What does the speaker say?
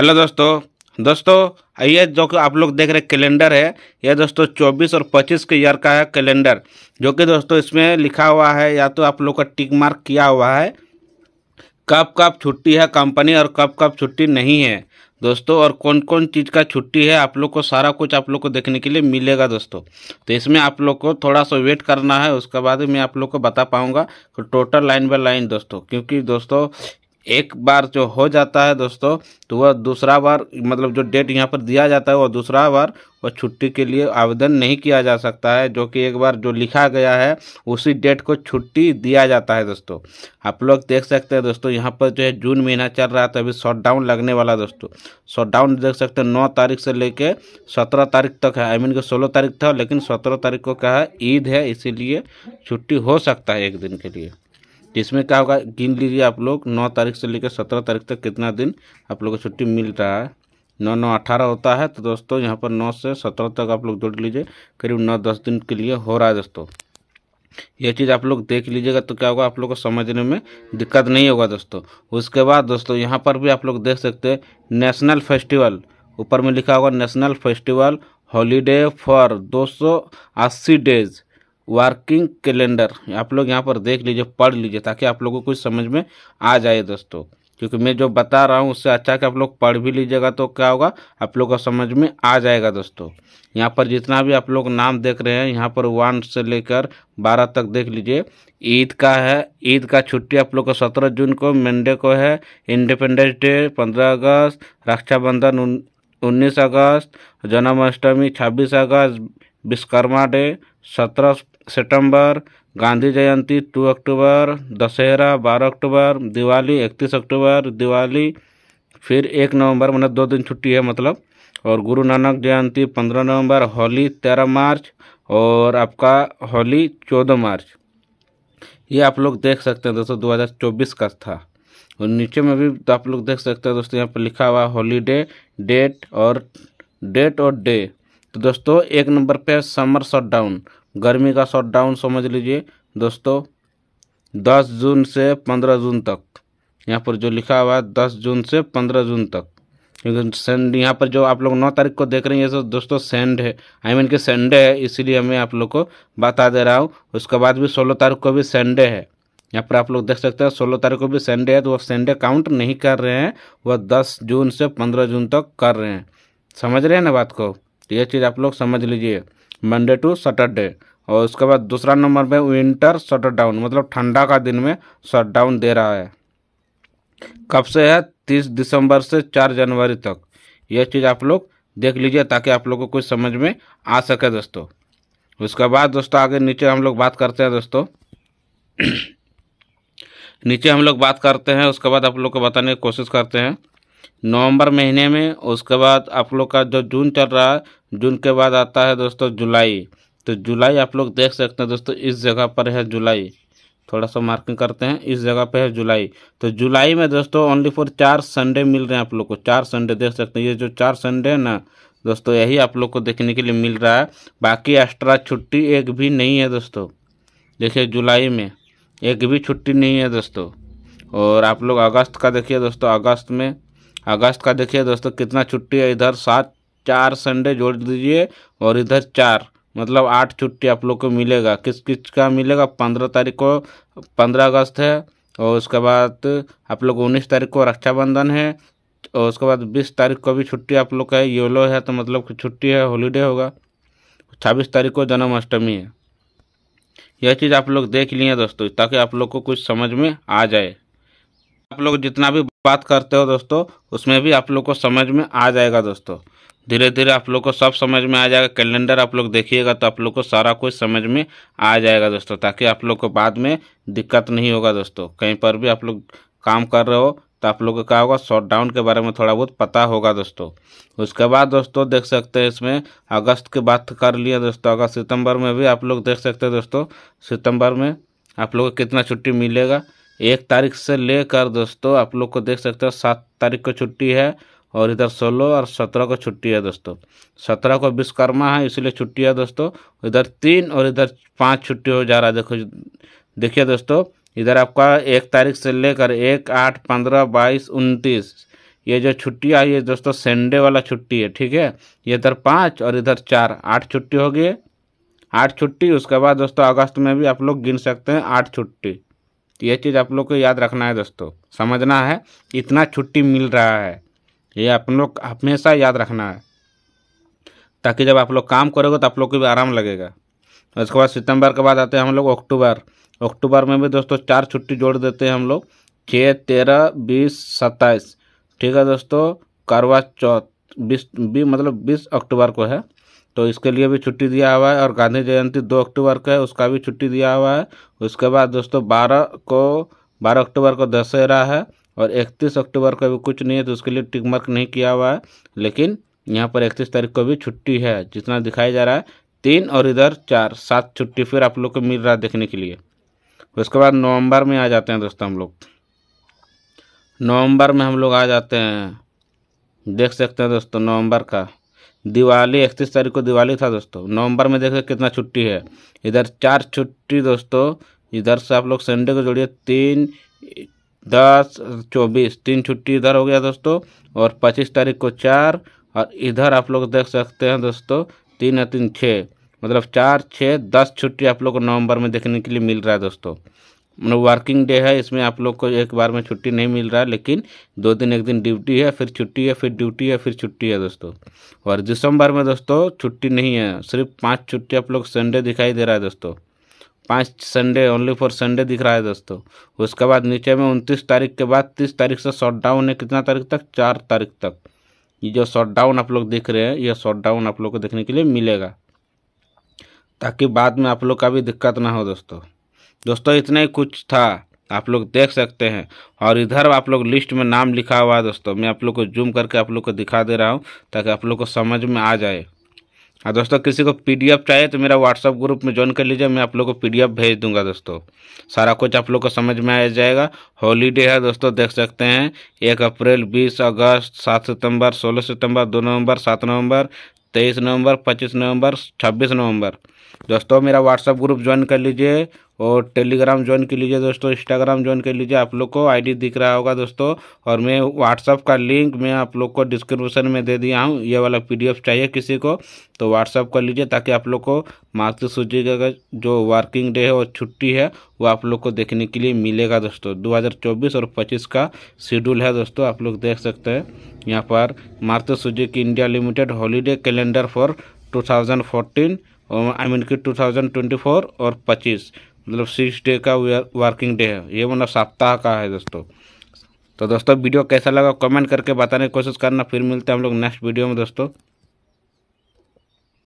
hello दोस्तों दोस्तों ये जो कि आप लोग देख रहे कैलेंडर है यह दोस्तों 24 और 25 के ईयर का है कैलेंडर जो कि दोस्तों इसमें लिखा हुआ है या तो आप लोग का टिक मार्क किया हुआ है कब कब छुट्टी है कंपनी और कब कब छुट्टी नहीं है दोस्तों और कौन कौन चीज़ का छुट्टी है आप लोग को सारा कुछ आप लोग को देखने के लिए मिलेगा दोस्तों तो इसमें आप लोग को थोड़ा सा वेट करना है उसके बाद मैं आप लोग को बता पाऊँगा टोटल लाइन बाय लाइन दोस्तों क्योंकि दोस्तों एक बार जो हो जाता है दोस्तों तो वह दूसरा बार मतलब जो डेट यहाँ पर दिया जाता है वह दूसरा बार वह छुट्टी के लिए आवेदन नहीं किया जा सकता है जो कि एक बार जो लिखा गया है उसी डेट को छुट्टी दिया जाता है दोस्तों आप लोग देख सकते हैं दोस्तों यहाँ पर जो है जून महीना चल रहा है तो अभी शॉटडाउन लगने वाला दोस्तों शॉटडाउन देख सकते हैं नौ तारीख से लेकर सत्रह तारीख तक है आई मीन के सोलह तारीख था लेकिन सत्रह तारीख को क्या है ईद है इसीलिए छुट्टी हो सकता है एक दिन के लिए जिसमें क्या होगा गिन लीजिए आप लोग नौ तारीख से लेकर सत्रह तारीख तक कितना दिन आप लोग को छुट्टी मिल रहा है नौ नौ अठारह होता है तो दोस्तों यहाँ पर नौ से सत्रह तक आप लोग जोड़ लीजिए करीब नौ दस दिन के लिए हो रहा है दोस्तों ये चीज़ आप लोग देख लीजिएगा तो क्या होगा आप लोग को समझने में दिक्कत नहीं होगा दोस्तों उसके बाद दोस्तों यहाँ पर भी आप लोग देख सकते हैं नेशनल फेस्टिवल ऊपर में लिखा होगा national festival holiday for 280 days working calendar आप लोग यहाँ पर देख लीजिए पढ़ लीजिए ताकि आप लोगों को कुछ समझ में आ जाए दोस्तों क्योंकि मैं जो बता रहा हूँ उससे अच्छा कि आप लोग पढ़ भी लीजिएगा तो क्या होगा आप लोग को समझ में आ जाएगा दोस्तों यहाँ पर जितना भी आप लोग नाम देख रहे हैं यहाँ पर वन से लेकर बारह तक देख लीजिए ईद का है ईद का छुट्टी आप लोग को सत्रह जून को मंडे को है इंडिपेंडेंस डे पंद्रह अगस्त रक्षाबंधन उन्नीस अगस्त जन्माष्टमी छब्बीस अगस्त विश्वकर्मा डे सत्रह सितंबर गांधी जयंती टू अक्टूबर दशहरा बारह अक्टूबर दिवाली इकतीस अक्टूबर दिवाली फिर एक नवंबर मतलब दो दिन छुट्टी है मतलब और गुरु नानक जयंती पंद्रह नवंबर होली तेरह मार्च और आपका होली चौदह मार्च ये आप लोग देख सकते हैं दोस्तों 2024 का था और नीचे में भी तो आप लोग देख सकते हैं दोस्तों यहाँ पर लिखा हुआ हॉलीडे डेट और डेट और डे तो दोस्तों एक नंबर पे समर शटडाउन गर्मी का शटडाउन समझ लीजिए दोस्तों दस जून से पंद्रह जून तक यहाँ पर जो लिखा हुआ है दस जून से पंद्रह जून तक क्योंकि सेंड यहाँ पर जो आप लोग नौ तारीख को देख रहे हैं ये सब दोस्तों सेंड है आई I मीन mean के संडे है इसीलिए मैं आप लोग को बता दे रहा हूँ उसके बाद भी सोलह तारीख को भी संडे है यहाँ पर आप लोग देख सकते हैं सोलह तारीख को भी संडे है तो वो संडे काउंट नहीं कर रहे हैं वह दस जून से पंद्रह जून तक कर रहे हैं समझ रहे हैं ना बात को तो ये चीज़ आप लोग समझ लीजिए मंडे टू सैटरडे और उसके बाद दूसरा नंबर पे विंटर शटडाउन डाउन मतलब ठंडा का दिन में शट डाउन दे रहा है कब से है तीस दिसंबर से चार जनवरी तक यह चीज़ आप लोग देख लीजिए ताकि आप लोग को कुछ समझ में आ सके दोस्तों उसके बाद दोस्तों आगे नीचे हम लोग बात करते हैं दोस्तों नीचे हम लोग बात करते हैं उसके बाद आप लोग को बताने की कोशिश करते हैं नवंबर महीने में उसके बाद आप लोग का जो जून चल रहा है जून के बाद आता है दोस्तों जुलाई तो जुलाई आप लोग देख सकते हैं दोस्तों इस जगह पर है जुलाई थोड़ा सा मार्किंग करते हैं इस जगह पे है जुलाई तो जुलाई में दोस्तों ओनली फॉर चार संडे मिल रहे हैं आप लोग को चार संडे देख सकते हैं ये जो चार संडे है ना दोस्तों यही आप लोग को देखने के लिए मिल रहा है बाकी एक्स्ट्रा छुट्टी एक भी नहीं है दोस्तों देखिए जुलाई में एक भी छुट्टी नहीं है दोस्तों और आप लोग अगस्त का देखिए दोस्तों अगस्त में अगस्त का देखिए दोस्तों कितना छुट्टी है इधर सात चार संडे जोड़ दीजिए और इधर चार मतलब आठ छुट्टी आप लोग को मिलेगा किस किस का मिलेगा पंद्रह तारीख को पंद्रह अगस्त है और उसके बाद आप लोग उन्नीस तारीख को रक्षाबंधन है और उसके बाद बीस तारीख को भी छुट्टी आप लोग का है योलो है तो मतलब छुट्टी है हॉलीडे होगा छब्बीस तारीख को जन्माष्टमी है यह चीज़ आप लोग देख लिए दोस्तों ताकि आप लोग को कुछ समझ में आ जाए आप लोग जितना भी बात करते हो दोस्तों उसमें भी आप लोग को समझ में आ जाएगा दोस्तों धीरे धीरे आप लोग को सब समझ में आ जाएगा कैलेंडर आप लोग देखिएगा तो आप लोग को सारा कुछ समझ में आ जाएगा दोस्तों ताकि आप लोग को बाद में दिक्कत नहीं होगा दोस्तों कहीं पर भी आप लोग काम कर रहे हो तो आप लोग को क्या होगा शॉर्ट डाउन के बारे में थोड़ा बहुत पता होगा दोस्तों उसके बाद दोस्तों देख सकते हैं इसमें अगस्त की बात कर लिए दोस्तों अगस्त सितंबर में भी आप लोग देख सकते हैं दोस्तों सितंबर में आप लोग को कितना छुट्टी मिलेगा एक तारीख से लेकर दोस्तों आप लोग को देख सकते हो सात तारीख को छुट्टी है और इधर सोलह और सत्रह को छुट्टी है दोस्तों सत्रह को विश्वकर्मा है इसलिए छुट्टी है दोस्तों इधर तीन और इधर पाँच छुट्टी हो जा रहा है देखो देखिए दोस्तों इधर आपका एक तारीख से लेकर एक आठ पंद्रह बाईस उनतीस ये जो छुट्टी आई है दोस्तों संडे वाला छुट्टी है ठीक है ये इधर पाँच और इधर चार आठ छुट्टी होगी आठ छुट्टी उसके बाद दोस्तों अगस्त में भी आप लोग गिन सकते हैं आठ छुट्टी ये चीज़ आप लोग को याद रखना है दोस्तों समझना है इतना छुट्टी मिल रहा है ये आप लोग हमेशा याद रखना है ताकि जब आप लोग काम करोगे तो आप लोग को भी आराम लगेगा उसके बाद सितंबर के बाद आते हैं हम लोग अक्टूबर अक्टूबर में भी दोस्तों चार छुट्टी जोड़ देते हैं हम लोग छः तेरह बीस सत्ताईस ठीक है दोस्तों करवा चौथ बीस बी मतलब बीस अक्टूबर को है तो इसके लिए भी छुट्टी दिया हुआ है और गांधी जयंती दो अक्टूबर का है उसका भी छुट्टी दिया हुआ है उसके बाद दोस्तों बारह को बारह अक्टूबर को दशहरा है और इकतीस अक्टूबर को भी कुछ नहीं है तो उसके लिए टिक मार्क नहीं किया हुआ है लेकिन यहाँ पर इकतीस तारीख को भी छुट्टी है जितना दिखाया जा रहा है तीन और इधर चार सात छुट्टी फिर आप लोग को मिल रहा है देखने के लिए उसके बाद नवंबर में आ जाते हैं दोस्तों हम लोग नवंबर में हम लोग आ जाते हैं देख सकते हैं दोस्तों नवंबर का दिवाली इकतीस तारीख को दिवाली था दोस्तों नवंबर में देख कितना छुट्टी है इधर चार छुट्टी दोस्तों इधर से आप लोग संडे को जोड़िए तीन दस चौबीस तीन छुट्टी इधर हो गया दोस्तों और पच्चीस तारीख को चार और इधर आप लोग देख सकते हैं दोस्तों तीन या तीन छः मतलब चार छः दस छुट्टी आप लोग को नवंबर में देखने के लिए मिल रहा है दोस्तों मतलब वर्किंग डे है इसमें आप लोग को एक बार में छुट्टी नहीं मिल रहा है लेकिन दो दिन एक दिन ड्यूटी है फिर छुट्टी है फिर ड्यूटी है फिर छुट्टी है दोस्तों और दिसंबर में दोस्तों छुट्टी नहीं है सिर्फ पाँच छुट्टी आप लोग संडे दिखाई दे रहा है दोस्तों पाँच संडे ओनली फॉर संडे दिख रहा है दोस्तों उसके बाद नीचे में उनतीस तारीख के बाद तीस तारीख से शॉट डाउन है कितना तारीख तक चार तारीख तक ये जो शॉट डाउन आप लोग देख रहे हैं यह शॉट डाउन आप लोग को देखने के लिए मिलेगा ताकि बाद में आप लोग का भी दिक्कत ना हो दोस्तों दोस्तों इतना ही कुछ था आप लोग देख सकते हैं और इधर आप लोग लिस्ट में नाम लिखा हुआ है दोस्तों मैं आप लोग को जूम करके आप लोग को दिखा दे रहा हूँ ताकि आप लोग को समझ में आ जाए और हाँ दोस्तों किसी को पीडीएफ चाहिए तो मेरा व्हाट्सअप ग्रुप में ज्वाइन कर लीजिए मैं आप लोग को पीडीएफ भेज दूंगा दोस्तों सारा कुछ आप लोग को समझ में आ जाएगा हॉलीडे है दोस्तों देख सकते हैं एक अप्रैल बीस अगस्त सात सितंबर सोलह सितंबर दो नवंबर सात नवंबर तेईस नवंबर पच्चीस नवंबर छब्बीस नवंबर दोस्तों मेरा व्हाट्सअप ग्रुप ज्वाइन कर लीजिए और टेलीग्राम ज्वाइन कर लीजिए दोस्तों इंस्टाग्राम ज्वाइन कर लीजिए आप लोग को आईडी दिख रहा होगा दोस्तों और मैं व्हाट्सअप का लिंक मैं आप लोग को डिस्क्रिप्शन में दे दिया हूँ ये वाला पीडीएफ चाहिए किसी को तो व्हाट्सअप कर लीजिए ताकि आप लोग को मार्च सूची का जो वर्किंग डे है और छुट्टी है वो आप लोग को देखने के लिए मिलेगा दोस्तों दो और पच्चीस का शेड्यूल है दोस्तों आप लोग देख सकते हैं यहाँ पर सूजी की India limited holiday calendar for 2014 और आई मीन की फोर और पच्चीस मतलब सिक्स डे का वर्किंग डे है ये मतलब सप्ताह का है दोस्तों तो दोस्तों वीडियो कैसा लगा कमेंट करके बताने की कोशिश करना फिर मिलते हैं हम लोग नेक्स्ट वीडियो में दोस्तों